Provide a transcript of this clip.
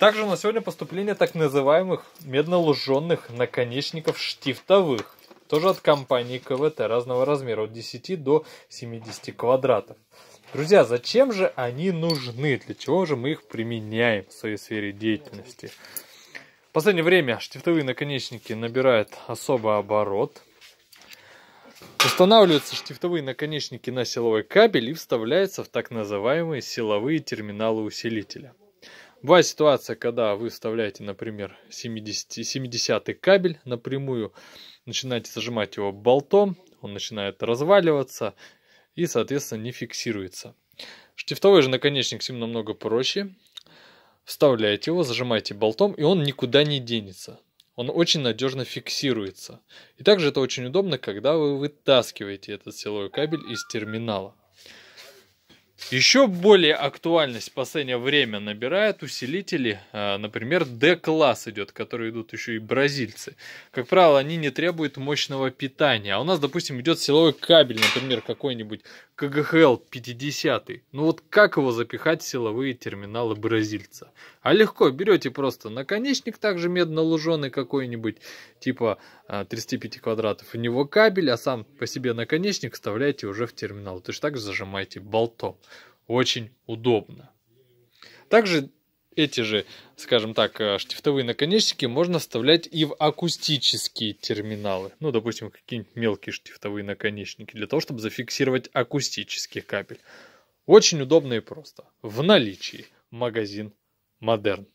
Также на сегодня поступление так называемых медно-луженных наконечников штифтовых. Тоже от компании КВТ разного размера, от 10 до 70 квадратов. Друзья, зачем же они нужны? Для чего же мы их применяем в своей сфере деятельности? В последнее время штифтовые наконечники набирают особый оборот. Устанавливаются штифтовые наконечники на силовой кабель и вставляются в так называемые силовые терминалы усилителя. Бывает ситуация, когда вы вставляете, например, 70, 70 кабель напрямую, начинаете зажимать его болтом, он начинает разваливаться и, соответственно, не фиксируется. Штифтовой же наконечник всем намного проще. Вставляете его, зажимаете болтом, и он никуда не денется. Он очень надежно фиксируется. И также это очень удобно, когда вы вытаскиваете этот силовой кабель из терминала. Еще более актуальность в последнее время набирают усилители, э, например, D-класс идет, которые идут еще и бразильцы. Как правило, они не требуют мощного питания. А у нас, допустим, идет силовой кабель, например, какой-нибудь КГХЛ 50. Ну вот как его запихать в силовые терминалы бразильца? А легко, берете просто наконечник, также медно-луженый какой-нибудь, типа 35 э, квадратов, у него кабель, а сам по себе наконечник вставляете уже в терминал. То есть также зажимаете болтом очень удобно. Также эти же, скажем так, э, штифтовые наконечники можно вставлять и в акустические терминалы. Ну, допустим, какие-нибудь мелкие штифтовые наконечники для того, чтобы зафиксировать акустический кабель. Очень удобно и просто. В наличии магазин Модерн.